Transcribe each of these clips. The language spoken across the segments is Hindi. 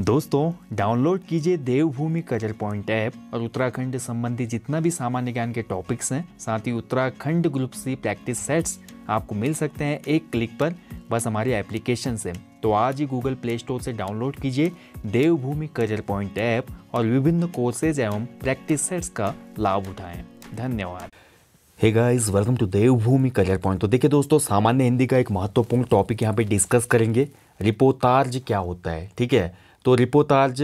दोस्तों डाउनलोड कीजिए देवभूमि करियर पॉइंट ऐप और उत्तराखंड संबंधी जितना भी सामान्य ज्ञान के टॉपिक्स हैं साथ ही Uttarakhand group C practice sets आपको मिल सकते हैं एक क्लिक पर बस हमारी एप्लीकेशन से तो आज ही गूगल प्ले स्टोर से डाउनलोड कीजिए देवभूमि करियर पॉइंट ऐप और विभिन्न कोर्सेज एवं प्रैक्टिस सेट्स का लाभ उठाएं धन्यवाद hey guys welcome to Devbhoomi career point तो देखिए दोस्तों सामान्य हिंदी का एक महत्वपूर्ण टॉपिक यहाँ पे डिस्कस करेंगे रिपोर्टार्ज क्या होता है ठीक है तो रिपोर्ट आज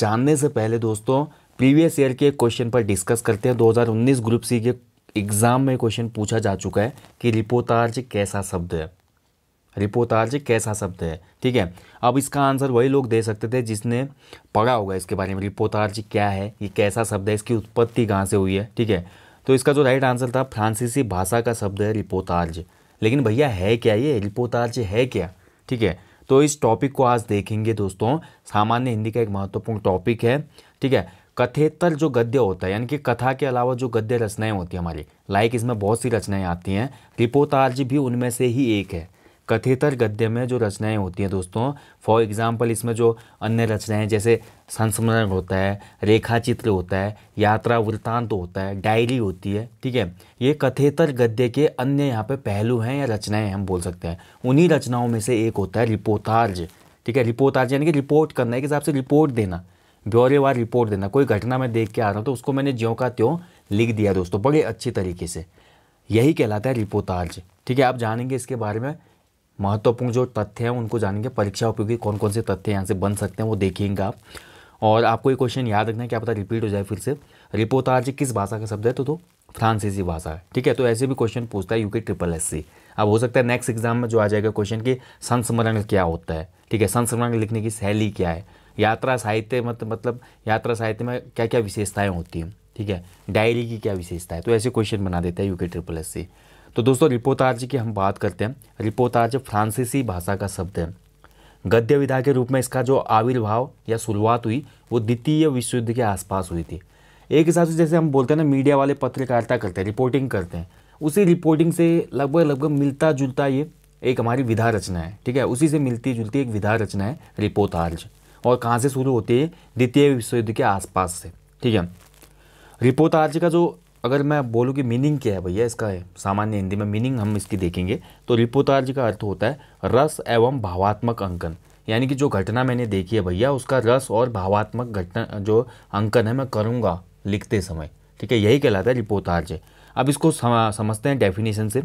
जानने से पहले दोस्तों प्रीवियस ईयर के क्वेश्चन पर डिस्कस करते हैं 2019 ग्रुप सी के एग्ज़ाम में क्वेश्चन पूछा जा चुका है कि रिपोतार्ज कैसा शब्द है रिपोतार्ज कैसा शब्द है ठीक है अब इसका आंसर वही लोग दे सकते थे जिसने पढ़ा होगा इसके बारे में रिपोतार्ज क्या है ये कैसा शब्द है इसकी उत्पत्ति कहाँ से हुई है ठीक है तो इसका जो राइट आंसर था फ्रांसीसी भाषा का शब्द है रिपोतार्ज लेकिन भैया है क्या ये रिपोतार्ज है क्या ठीक है तो इस टॉपिक को आज देखेंगे दोस्तों सामान्य हिंदी का एक महत्वपूर्ण टॉपिक है ठीक है कथेतर जो गद्य होता है यानी कि कथा के अलावा जो गद्य रचनाएं होती हैं हमारी लाइक इसमें बहुत सी रचनाएं आती हैं रिपोर्ट भी उनमें से ही एक है कथेतर गद्य में जो रचनाएं होती हैं दोस्तों फॉर एग्ज़ाम्पल इसमें जो अन्य रचनाएं जैसे संस्मरण होता है रेखाचित्र होता है यात्रा वृत्तांत होता है डायरी होती है ठीक है ये कथेतर गद्य के अन्य यहाँ पे पहलू हैं या रचनाएं हम बोल सकते हैं उन्हीं रचनाओं में से एक होता है रिपोर्टार्ज ठीक है रिपोर्टार्ज यानी कि रिपोर्ट करना एक हिसाब से रिपोर्ट देना ब्यौरेवार रिपोर्ट देना कोई घटना मैं देख के आ रहा हूँ तो उसको मैंने ज्यों का त्यों लिख दिया दोस्तों बड़े अच्छे तरीके से यही कहलाता है रिपोर्टार्ज ठीक है आप जानेंगे इसके बारे में महत्वपूर्ण जो तथ्य हैं उनको जानेंगे परीक्षा उपयोगी कौन कौन से तथ्य यहाँ से बन सकते हैं वो देखेंगे आप और आपको ये क्वेश्चन याद रखना है क्या पता रिपीट हो जाए फिर से रिपोतार्ज किस भाषा का शब्द है तो, तो फ्रांसीसी भाषा है ठीक है तो ऐसे भी क्वेश्चन पूछता है यूके ट्रिपल एस सी अब हो सकता है नेक्स्ट एग्जाम में जो आ जाएगा क्वेश्चन कि संस्मरण क्या होता है ठीक है संस्मरण लिखने की शैली क्या है यात्रा साहित्य मत, मतलब यात्रा साहित्य में क्या क्या विशेषताएँ होती हैं ठीक है डायरी की क्या विशेषता है तो ऐसे क्वेश्चन बना देता है यूके ट्रिपल एस सी तो दोस्तों रिपोतार्ज की हम बात करते हैं रिपोतार्ज फ्रांसीसी भाषा का शब्द है गद्य विधा के रूप में इसका जो आविर्भाव या शुरुआत हुई वो द्वितीय विश्व युद्ध के आसपास हुई थी एक हिसाब से जैसे हम बोलते हैं ना मीडिया वाले पत्रकारिता करते हैं रिपोर्टिंग करते हैं उसी रिपोर्टिंग से लगभग लगभग मिलता जुलता ये एक हमारी विधा रचना है ठीक है उसी से मिलती जुलती एक विधा रचना है रिपोतार्ज और कहाँ से शुरू होती है द्वितीय विश्व युद्ध के आसपास से ठीक है रिपोतार्ज का जो अगर मैं बोलूँ कि मीनिंग क्या है भैया इसका है सामान्य हिंदी में मीनिंग हम इसकी देखेंगे तो रिपोतार जी का अर्थ होता है रस एवं भावात्मक अंकन यानी कि जो घटना मैंने देखी है भैया उसका रस और भावात्मक घटना जो अंकन है मैं करूँगा लिखते समय ठीक है यही कहलाता है रिपोतार्ज अब इसको समझते हैं डेफिनेशन से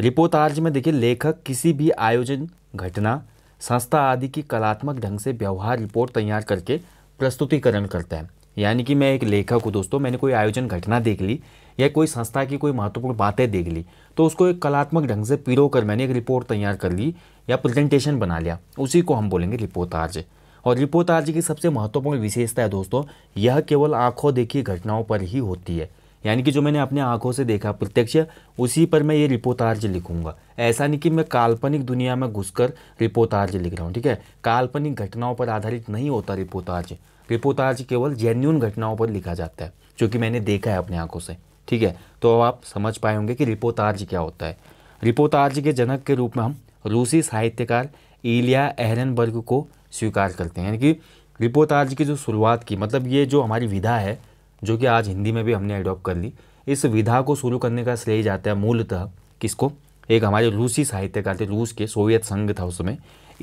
रिपोतार्ज में देखिए लेखक किसी भी आयोजन घटना संस्था आदि की कलात्मक ढंग से व्यवहार रिपोर्ट तैयार करके प्रस्तुतिकरण करता है यानी कि मैं एक लेखक हूँ दोस्तों मैंने कोई आयोजन घटना देख ली या कोई संस्था की कोई महत्वपूर्ण बातें देख ली तो उसको एक कलात्मक ढंग से पिरो कर मैंने एक रिपोर्ट तैयार कर ली या प्रेजेंटेशन बना लिया उसी को हम बोलेंगे रिपोर्टार्ज और रिपोर्टार्ज की सबसे महत्वपूर्ण विशेषता है दोस्तों यह केवल आंखों देखी घटनाओं पर ही होती है यानी कि जो मैंने अपने आंखों से देखा प्रत्यक्ष उसी पर मैं ये रिपोतार्ज लिखूंगा ऐसा नहीं कि मैं काल्पनिक दुनिया में घुसकर रिपोतार्ज लिख रहा हूँ ठीक है काल्पनिक घटनाओं पर आधारित नहीं होता रिपोतार्ज रिपोतार्ज केवल जेन्यून घटनाओं पर लिखा जाता है जो कि मैंने देखा है अपने आंखों से ठीक है तो अब आप समझ पाए होंगे कि रिपोतार्ज क्या होता है रिपोतार्ज के जनक के रूप में हम रूसी साहित्यकार इलिया एहरनबर्ग को स्वीकार करते हैं यानी कि रिपोतार्ज की जो शुरुआत की मतलब ये जो हमारी विधा है जो कि आज हिंदी में भी हमने अडॉप्ट कर ली इस विधा को शुरू करने का श्रेय जाता है मूलतः किसको एक हमारे रूसी साहित्यकार थे रूस के सोवियत संघ था उस समय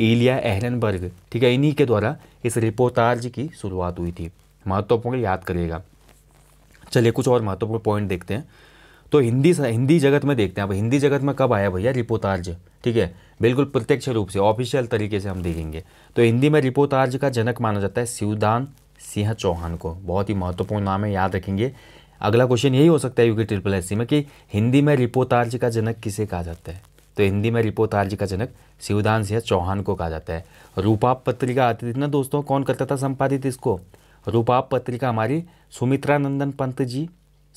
इलिया एहरनबर्ग ठीक है इन्हीं के द्वारा इस रिपोर्टार्ज की शुरुआत हुई थी महत्वपूर्ण याद करिएगा चलिए कुछ और महत्वपूर्ण पॉइंट देखते हैं तो हिंदी हिंदी जगत में देखते हैं अब हिंदी जगत में कब आया भैया रिपोतार्ज ठीक है बिल्कुल प्रत्यक्ष रूप से ऑफिशियल तरीके से हम देखेंगे तो हिंदी में रिपोतार्ज का जनक माना जाता है शिवदान सिंह चौहान को बहुत ही महत्वपूर्ण नाम है याद रखेंगे अगला क्वेश्चन यही हो सकता है यूके ट्रिपल एस में कि हिंदी में रिपोतार्ज का जनक किसे कहा जाता है तो हिंदी में रिपोतार्ज का जनक शिवदान सिंह चौहान को कहा जाता है रूपाप पत्रिका आती थी ना दोस्तों कौन करता था संपादित इसको रूपाप पत्रिका हमारी सुमित्रा नंदन पंत जी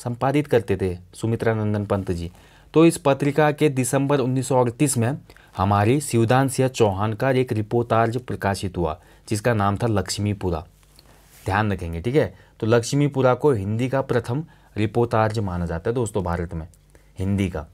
संपादित करते थे सुमित्रा नंदन पंत जी तो इस पत्रिका के दिसंबर उन्नीस में हमारी शिवदान सिंह चौहान का एक रिपोतार्ज प्रकाशित हुआ जिसका नाम था लक्ष्मीपुरा ध्यान रखेंगे ठीक है तो लक्ष्मीपुरा को हिंदी का प्रथम रिपोतार्ज माना जाता है दोस्तों भारत में हिंदी का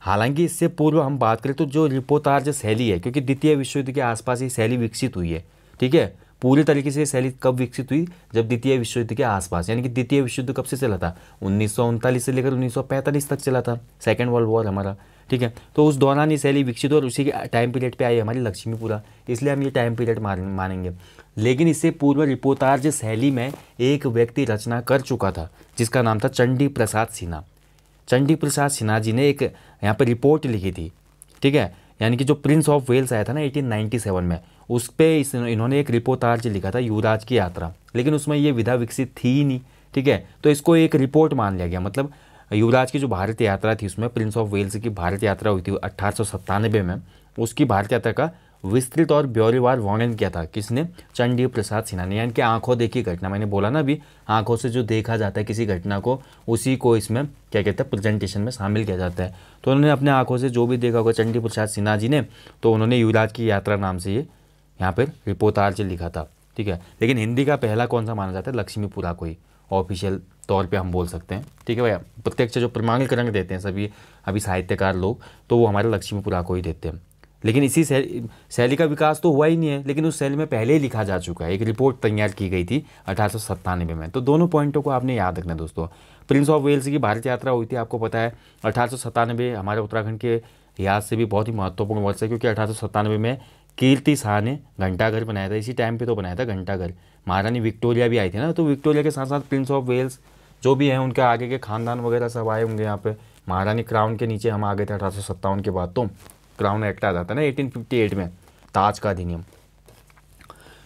हालांकि इससे पूर्व हम बात करें तो जो रिपोतार्ज शैली है क्योंकि द्वितीय विश्व युद्ध के आसपास ये शैली विकसित हुई है ठीक है पूरी तरीके से शैली कब विकसित हुई जब द्वितीय विश्व युद्ध के आसपास यानी कि द्वितीय विश्व युद्ध कब से चला था उन्नीस से लेकर उन्नीस तक चला था सेकेंड वर्ल्ड वॉर हमारा ठीक है तो उस दौरान ये शैली विकसित और उसी के टाइम पीरियड पे आई हमारी लक्ष्मीपुरा इसलिए हम ये टाइम पीरियड मानेंगे लेकिन इससे पूर्व रिपोर्टार्ज शैली में एक व्यक्ति रचना कर चुका था जिसका नाम था चंडी प्रसाद सिन्हा चंडी प्रसाद सिन्हा जी ने एक यहाँ पर रिपोर्ट लिखी थी ठीक है यानी कि जो प्रिंस ऑफ वेल्स आया था ना एटीन में उस पर इस इन्होंने एक रिपोर्टार्ज लिखा था युवराज की यात्रा लेकिन उसमें ये विधा विकसित थी ही नहीं ठीक है तो इसको एक रिपोर्ट मान लिया गया मतलब युवराज की जो भारत यात्रा थी उसमें प्रिंस ऑफ वेल्स की भारत यात्रा हुई थी अट्ठारह में उसकी भारत यात्रा का विस्तृत और ब्यौरेवार वर्णन किया था किसने चंडी प्रसाद सिन्हा ने यानी कि आंखों देखी घटना मैंने बोला ना अभी आंखों से जो देखा जाता है किसी घटना को उसी को इसमें क्या कहते हैं प्रेजेंटेशन में शामिल किया जाता है तो उन्होंने अपने आंखों से जो भी देखा होगा चंडी प्रसाद सिन्हा जी ने तो उन्होंने युवराज की यात्रा नाम से ये यहाँ पर रिपोर्टार्ज लिखा था ठीक है लेकिन हिंदी का पहला कौन सा माना जाता है लक्ष्मीपुरा को ही ऑफिशियल तौर पे हम बोल सकते हैं ठीक है भैया प्रत्यक्ष जो प्रमाणीकरण देते हैं सभी अभी साहित्यकार लोग तो वो हमारे लक्ष्मीपुरा को ही देते हैं लेकिन इसी शैली शैली का विकास तो हुआ ही नहीं है लेकिन उस शैली में पहले ही लिखा जा चुका है एक रिपोर्ट तैयार की गई थी अठारह में तो दोनों पॉइंटों को आपने याद रखना दोस्तों प्रिंस ऑफ वेल्स की भारत यात्रा हुई थी आपको पता है अठारह हमारे उत्तराखंड के लिहाज से भी बहुत ही महत्वपूर्ण वर्ष है क्योंकि अठारह में कीर्ति शाह ने घंटाघर बनाया था इसी टाइम पे तो बनाया था घंटाघर महारानी विक्टोरिया भी आई थी ना तो विक्टोरिया के साथ साथ प्रिंस ऑफ वेल्स जो भी हैं उनके आगे के खानदान वगैरह सब आए होंगे यहाँ पे महारानी क्राउन के नीचे हम आ गए थे अठारह के बाद तो क्राउन एक्ट आ जाता है ना एट में ताज का अधिनियम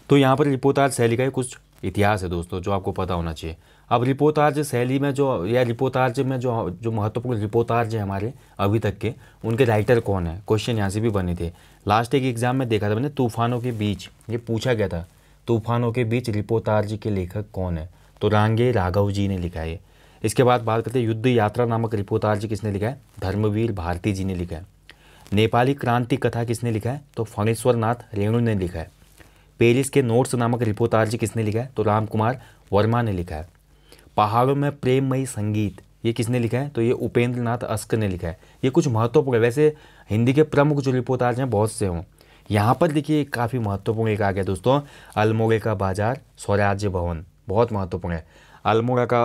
तो यहाँ पर रिपोताज शैली का कुछ इतिहास है दोस्तों जो आपको पता होना चाहिए अब रिपोताज शैली में जो या रिपोतार्ज में जो जो महत्वपूर्ण रिपोतार्ज है हमारे अभी तक के उनके राइटर कौन है क्वेश्चन यहाँ से भी बने थे लास्ट एक एग्जाम में देखा था मैंने तूफानों के बीच ये पूछा गया था तूफानों के बीच रिपोतार्ज के लेखक कौन है तो रांगे राघव जी ने लिखा है इसके बाद बात करते हैं युद्ध यात्रा नामक जी किसने लिखा है धर्मवीर भारती जी ने लिखा है नेपाली क्रांति कथा किसने लिखा है तो फणेश्वर नाथ रेणु ने लिखा है पेरिस के नोट्स नामक जी किसने लिखा है तो राम कुमार वर्मा ने लिखा है पहाड़ों में प्रेममयी संगीत ये किसने लिखा है तो ये उपेंद्र नाथ अस्क ने लिखा है ये कुछ महत्वपूर्ण वैसे हिंदी के प्रमुख जो रिपोतार्ज हैं बहुत से हों यहाँ पर देखिए काफ़ी महत्वपूर्ण एक आ गया दोस्तों अल्मोगे का बाजार स्वराज्य भवन बहुत महत्वपूर्ण है अल्मोड़ा का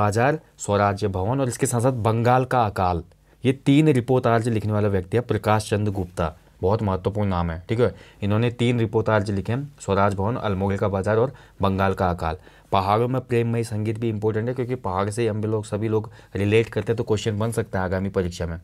बाजार स्वराज्य भवन और इसके साथ साथ बंगाल का अकाल ये तीन रिपोर्ट आर्ज लिखने वाला व्यक्ति है प्रकाश चंद गुप्ता बहुत महत्वपूर्ण नाम है ठीक है इन्होंने तीन रिपोर्ट आर्ज लिखे हैं स्वराज भवन अल्मोड़े का बाजार और बंगाल का अकाल पहाड़ों में प्रेममय संगीत भी इंपॉर्टेंट है क्योंकि पहाड़ से हम भी लोग सभी लोग रिलेट करते हैं तो क्वेश्चन बन सकता है आगामी परीक्षा में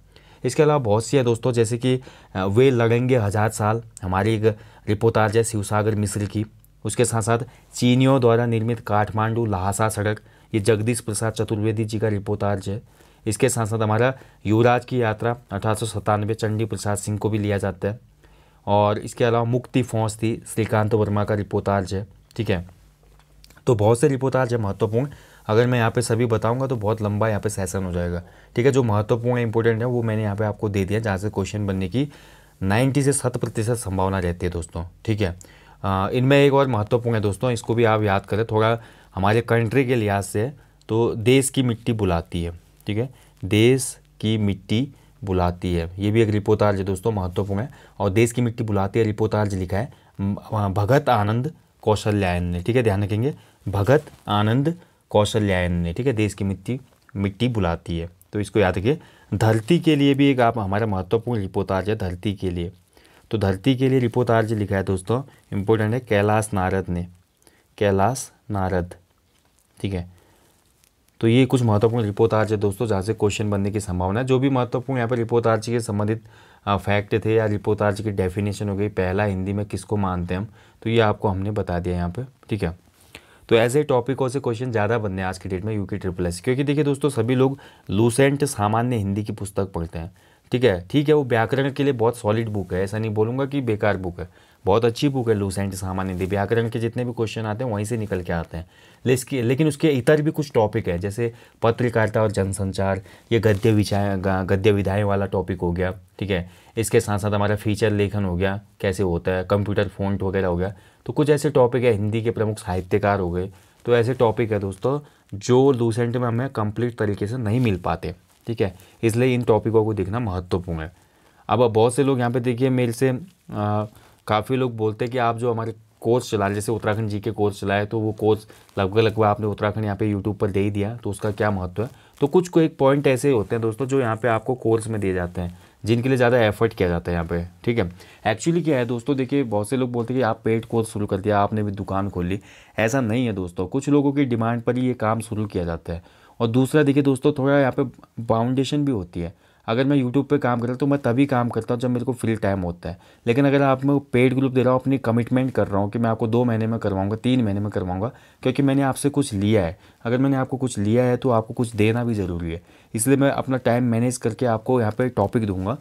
इसके अलावा बहुत सी है दोस्तों जैसे कि वे लड़ेंगे हज़ार साल हमारी एक रिपोर्ट आर्ज है शिवसागर मिश्र की उसके साथ साथ चीनियों द्वारा निर्मित काठमांडू लहासा सड़क ये जगदीश प्रसाद चतुर्वेदी जी का रिपोर्टार्ज है इसके साथ साथ हमारा युवराज की यात्रा अठारह चंडी प्रसाद सिंह को भी लिया जाता है और इसके अलावा मुक्ति फौज थी श्रीकांत वर्मा का रिपोर्टार्ज है ठीक है तो बहुत से रिपोर्टार्ज है महत्वपूर्ण अगर मैं यहाँ पे सभी बताऊंगा तो बहुत लंबा यहाँ पे सेशन हो जाएगा ठीक है जो महत्वपूर्ण इंपॉर्टेंट है वो मैंने यहाँ पे आपको दे दिया जहाँ से क्वेश्चन बनने की 90 से 100 प्रतिशत संभावना रहती है दोस्तों ठीक है इनमें एक और महत्वपूर्ण है दोस्तों इसको भी आप याद करें थोड़ा हमारे कंट्री के लिहाज से तो देश की मिट्टी बुलाती है ठीक है देश की मिट्टी बुलाती है ये भी एक रिपोतार्ज है दोस्तों महत्वपूर्ण है और देश की मिट्टी बुलाती है रिपोतार्ज लिखा है भगत आनंद कौशल्यायन ने ठीक है ध्यान रखेंगे भगत आनंद कौशल्यायन ने ठीक है देश की मिट्टी मिट्टी बुलाती है तो इसको याद रखिए धरती के लिए भी एक आप हमारा महत्वपूर्ण रिपोतार्ज है धरती के लिए तो धरती के लिए रिपोतार्ज लिखा है दोस्तों इम्पोर्टेंट है कैलाश नारद ने कैलाश नारद ठीक है तो ये कुछ महत्वपूर्ण रिपोतार्ज है दोस्तों जहाँ से क्वेश्चन बनने की संभावना है जो भी महत्वपूर्ण यहाँ पर रिपोतार्ज के संबंधित फैक्ट थे या रिपोतार्ज की डेफिनेशन हो गई पहला हिंदी में किसको मानते हैं हम तो ये आपको हमने बता दिया यहाँ पर ठीक है तो ऐसे टॉपिकों से क्वेश्चन ज़्यादा बनने आज के डेट में यूके ट्रिपल एस क्योंकि देखिए दोस्तों सभी लोग लूसेंट सामान्य हिंदी की पुस्तक पढ़ते हैं ठीक है ठीक है वो व्याकरण के लिए बहुत सॉलिड बुक है ऐसा नहीं बोलूँगा कि बेकार बुक है बहुत अच्छी बुक है लूसेंट सामान्य व्याकरण के जितने भी क्वेश्चन आते हैं वहीं से निकल के आते हैं ले लेकिन उसके इतर भी कुछ टॉपिक है जैसे पत्रकारिता और जनसंचार ये गद्य विचार गद्य विधाएँ वाला टॉपिक हो गया ठीक है इसके साथ साथ हमारा फीचर लेखन हो गया कैसे होता है कंप्यूटर फोन्ट वगैरह हो गया तो कुछ ऐसे टॉपिक है हिंदी के प्रमुख साहित्यकार हो गए तो ऐसे टॉपिक है दोस्तों जो लूसेंट में हमें कंप्लीट तरीके से नहीं मिल पाते ठीक है इसलिए इन टॉपिकों को देखना महत्वपूर्ण है अब बहुत से लोग यहाँ पे देखिए मेरे से काफ़ी लोग बोलते हैं कि आप जो हमारे कोर्स चला रहे जैसे उत्तराखंड जी के कोर्स चलाए तो वो कोर्स लगभग लगभग आपने उत्तराखंड यहाँ पे यूट्यूब पर दे ही दिया तो उसका क्या महत्व है तो कुछ को एक पॉइंट ऐसे होते हैं दोस्तों जो यहाँ पे आपको कोर्स में दिए जाते हैं जिनके लिए ज़्यादा एफर्ट किया जाता है यहाँ पर ठीक है एक्चुअली क्या है दोस्तों देखिए बहुत से लोग बोलते हैं कि आप पेड कोर्स शुरू कर दिया आपने भी दुकान खोल ली ऐसा नहीं है दोस्तों कुछ लोगों की डिमांड पर ही ये काम शुरू किया जाता है और दूसरा देखिए दोस्तों थोड़ा यहाँ पे बाउंडेशन भी होती है अगर मैं यूट्यूब पे काम करता हूँ तो मैं तभी काम करता हूँ जब मेरे को फ्री टाइम होता है लेकिन अगर आप मैं पेड ग्रुप दे रहा हूँ अपनी कमिटमेंट कर रहा हूँ कि मैं आपको दो महीने में करवाऊँगा तीन महीने में करवाऊँगा क्योंकि मैंने आपसे कुछ लिया है अगर मैंने आपको कुछ लिया है तो आपको कुछ देना भी ज़रूरी है इसलिए मैं अपना टाइम मैनेज करके आपको यहाँ पर टॉपिक दूँगा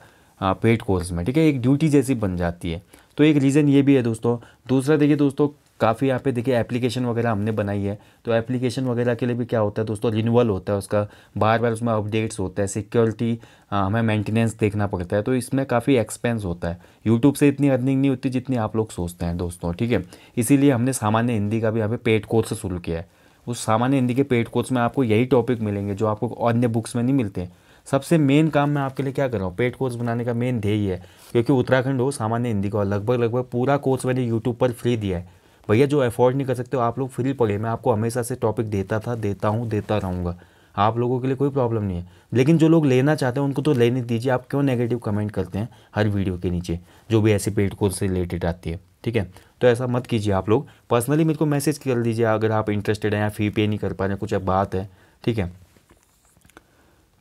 पेड कोर्स में ठीक है एक ड्यूटी जैसी बन जाती है तो एक रीज़न ये भी है दोस्तों दूसरा देखिए दोस्तों काफ़ी यहाँ पे देखिए एप्लीकेशन वगैरह हमने बनाई है तो एप्लीकेशन वगैरह के लिए भी क्या होता है दोस्तों रिन्यूअल होता है उसका बार बार उसमें अपडेट्स होता है सिक्योरिटी हमें मेंटेनेंस देखना पड़ता है तो इसमें काफ़ी एक्सपेंस होता है यूट्यूब से इतनी अर्निंग नहीं होती जितनी आप लोग सोचते हैं दोस्तों ठीक है इसीलिए हमने सामान्य हिंदी का भी यहाँ पे पेड कोर्स शुरू किया है उस सामान्य हिंदी के पेड कोर्स में आपको यही टॉपिक मिलेंगे जो आपको अन्य बुक्स में नहीं मिलते सबसे मेन काम मैं आपके लिए क्या कर रहा हूँ पेड कोर्स बनाने का मेन ध्येय है क्योंकि उत्तराखंड हो सामान्य हिंदी का लगभग लगभग पूरा कोर्स मैंने यूट्यूब पर फ्री दिया है भैया जो अफोर्ड नहीं कर सकते हो आप लोग फ्री पढ़े मैं आपको हमेशा से टॉपिक देता था देता हूँ देता रहूँगा आप लोगों के लिए कोई प्रॉब्लम नहीं है लेकिन जो लोग लेना चाहते हैं उनको तो लेने दीजिए आप क्यों नेगेटिव कमेंट करते हैं हर वीडियो के नीचे जो भी ऐसे पेड कोर्स से रिलेटेड आती है ठीक है तो ऐसा मत कीजिए आप लोग पर्सनली मेरे को मैसेज कर दीजिए अगर आप इंटरेस्टेड हैं या फ़ी पे नहीं कर पा रहे कुछ बात है ठीक है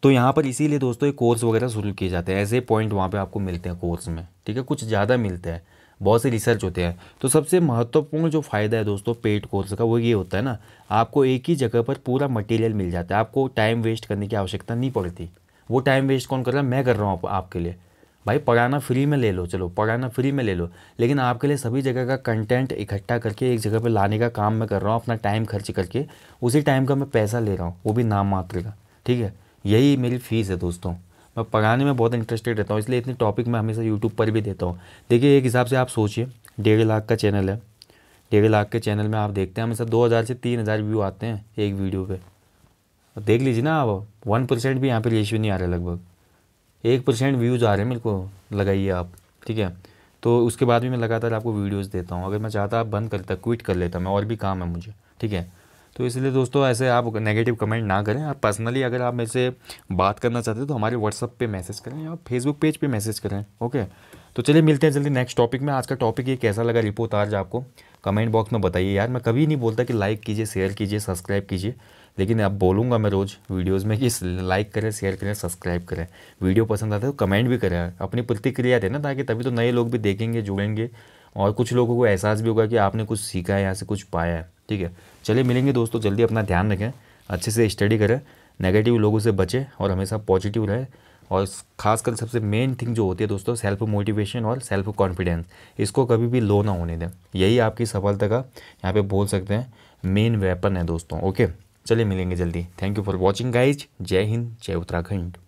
तो यहाँ पर इसीलिए दोस्तों ये कोर्स वगैरह शुरू किए जाते हैं ऐसे पॉइंट वहाँ पर आपको मिलते हैं कोर्स में ठीक है कुछ ज़्यादा मिलते हैं बहुत से रिसर्च होते हैं तो सबसे महत्वपूर्ण जो फ़ायदा है दोस्तों पेड कोर्स का वो ये होता है ना आपको एक ही जगह पर पूरा मटेरियल मिल जाता है आपको टाइम वेस्ट करने की आवश्यकता नहीं पड़ती वो टाइम वेस्ट कौन कर रहा है मैं कर रहा हूँ आपके लिए भाई पढ़ाना फ्री में ले लो चलो पढ़ाना फ्री में ले लो लेकिन आपके लिए सभी जगह का कंटेंट इकट्ठा करके एक जगह पर लाने का काम मैं कर रहा हूँ अपना टाइम खर्च करके उसी टाइम का मैं पैसा ले रहा हूँ वो भी नाम मात्र का ठीक है यही मेरी फीस है दोस्तों मैं पढ़ाने में बहुत इंटरेस्टेड रहता हूँ इसलिए इतने टॉपिक मैं हमेशा यूट्यूब पर भी देता हूँ देखिए एक हिसाब से आप सोचिए डेढ़ लाख का चैनल है डेढ़ लाख के चैनल में आप देखते हैं हमेशा दो हज़ार से तीन हज़ार व्यू आते हैं एक वीडियो पे देख लीजिए ना आप वन परसेंट भी यहाँ पर रेशियो नहीं आ रहा लगभग एक परसेंट व्यूज़ आ रहे हैं मेरे को लगाइए आप ठीक है तो उसके बाद भी मैं लगातार आपको वीडियोज़ देता हूँ अगर मैं चाहता आप बंद करता क्विट कर लेता मैं और भी काम है मुझे ठीक है तो इसलिए दोस्तों ऐसे आप नेगेटिव कमेंट ना करें आप पर्सनली अगर आप मेरे से बात करना चाहते हैं तो हमारे व्हाट्सअप पे मैसेज करें या फेसबुक पेज पे मैसेज करें ओके तो चलिए मिलते हैं जल्दी नेक्स्ट टॉपिक में आज का टॉपिक ये कैसा लगा रिपोर्ट आज आपको कमेंट बॉक्स में बताइए यार मैं कभी नहीं बोलता कि लाइक कीजिए शेयर कीजिए सब्सक्राइब कीजिए लेकिन अब बोलूँगा मैं रोज़ वीडियोज़ में कि लाइक करें शेयर करें सब्सक्राइब करें वीडियो पसंद आता है तो कमेंट भी करें अपनी प्रतिक्रिया देना ताकि तभी तो नए लोग भी देखेंगे जुड़ेंगे और कुछ लोगों को एहसास भी होगा कि आपने कुछ सीखा है यहाँ से कुछ पाया है ठीक है चलिए मिलेंगे दोस्तों जल्दी अपना ध्यान रखें अच्छे से स्टडी करें नेगेटिव लोगों से बचें और हमेशा पॉजिटिव रहें और खासकर सबसे मेन थिंग जो होती है दोस्तों सेल्फ मोटिवेशन और सेल्फ कॉन्फिडेंस इसको कभी भी लो ना होने दें यही आपकी सफलता का यहाँ पे बोल सकते हैं मेन वेपन है दोस्तों ओके चलिए मिलेंगे जल्दी thank you for watching guys जय हिंद जय उत्तराखंड